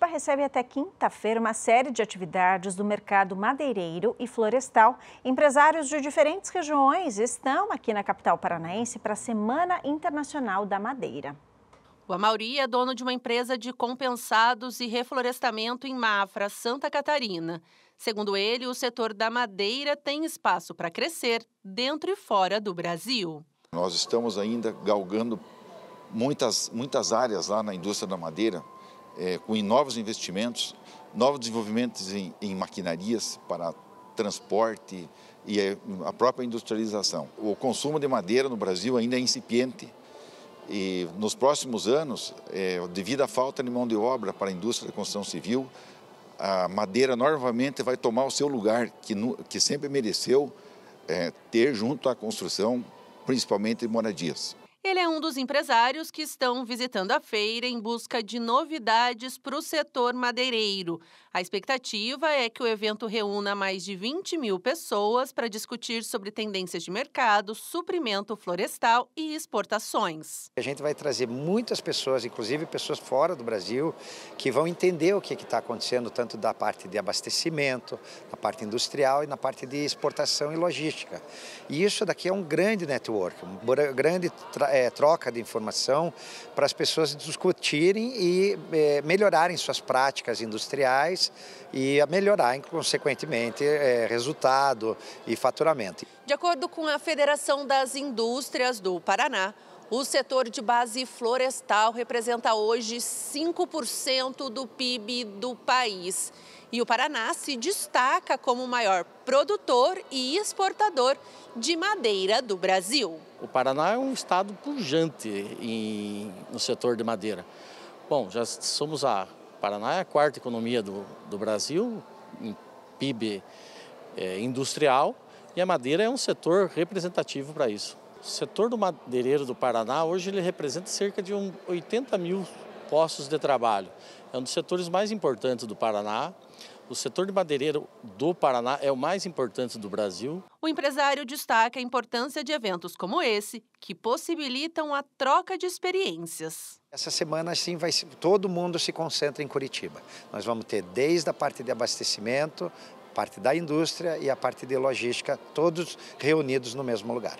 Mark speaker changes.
Speaker 1: Curitiba recebe até quinta-feira uma série de atividades do mercado madeireiro e florestal. Empresários de diferentes regiões estão aqui na capital paranaense para a Semana Internacional da Madeira. O Amauri é dono de uma empresa de compensados e reflorestamento em Mafra, Santa Catarina. Segundo ele, o setor da madeira tem espaço para crescer dentro e fora do Brasil.
Speaker 2: Nós estamos ainda galgando muitas, muitas áreas lá na indústria da madeira é, com novos investimentos, novos desenvolvimentos em, em maquinarias para transporte e a própria industrialização. O consumo de madeira no Brasil ainda é incipiente e nos próximos anos, é, devido à falta de mão de obra para a indústria da construção civil, a madeira novamente vai tomar o seu lugar que, que sempre mereceu é, ter junto à construção, principalmente de moradias.
Speaker 1: Ele é um dos empresários que estão visitando a feira em busca de novidades para o setor madeireiro. A expectativa é que o evento reúna mais de 20 mil pessoas para discutir sobre tendências de mercado, suprimento florestal e
Speaker 3: exportações. A gente vai trazer muitas pessoas, inclusive pessoas fora do Brasil, que vão entender o que é está acontecendo, tanto da parte de abastecimento, na parte industrial e na parte de exportação e logística. E isso daqui é um grande network, um grande é, troca de informação para as pessoas discutirem e é, melhorarem suas práticas industriais e melhorar, consequentemente, é, resultado e faturamento.
Speaker 1: De acordo com a Federação das Indústrias do Paraná, o setor de base florestal representa hoje 5% do PIB do país. E o Paraná se destaca como o maior produtor e exportador de madeira do Brasil.
Speaker 4: O Paraná é um estado pujante em, no setor de madeira. Bom, já somos a Paraná é a quarta economia do, do Brasil em PIB é, eh, industrial e a madeira é um setor representativo para isso. O setor do madeireiro do Paraná hoje ele representa cerca de um 80 mil postos de trabalho. É um dos setores mais importantes do Paraná. O setor de madeireiro do Paraná é o mais importante do Brasil.
Speaker 1: O empresário destaca a importância de eventos como esse, que possibilitam a troca de experiências.
Speaker 3: Essa semana, sim, vai, todo mundo se concentra em Curitiba. Nós vamos ter desde a parte de abastecimento, parte da indústria e a parte de logística, todos reunidos no mesmo lugar.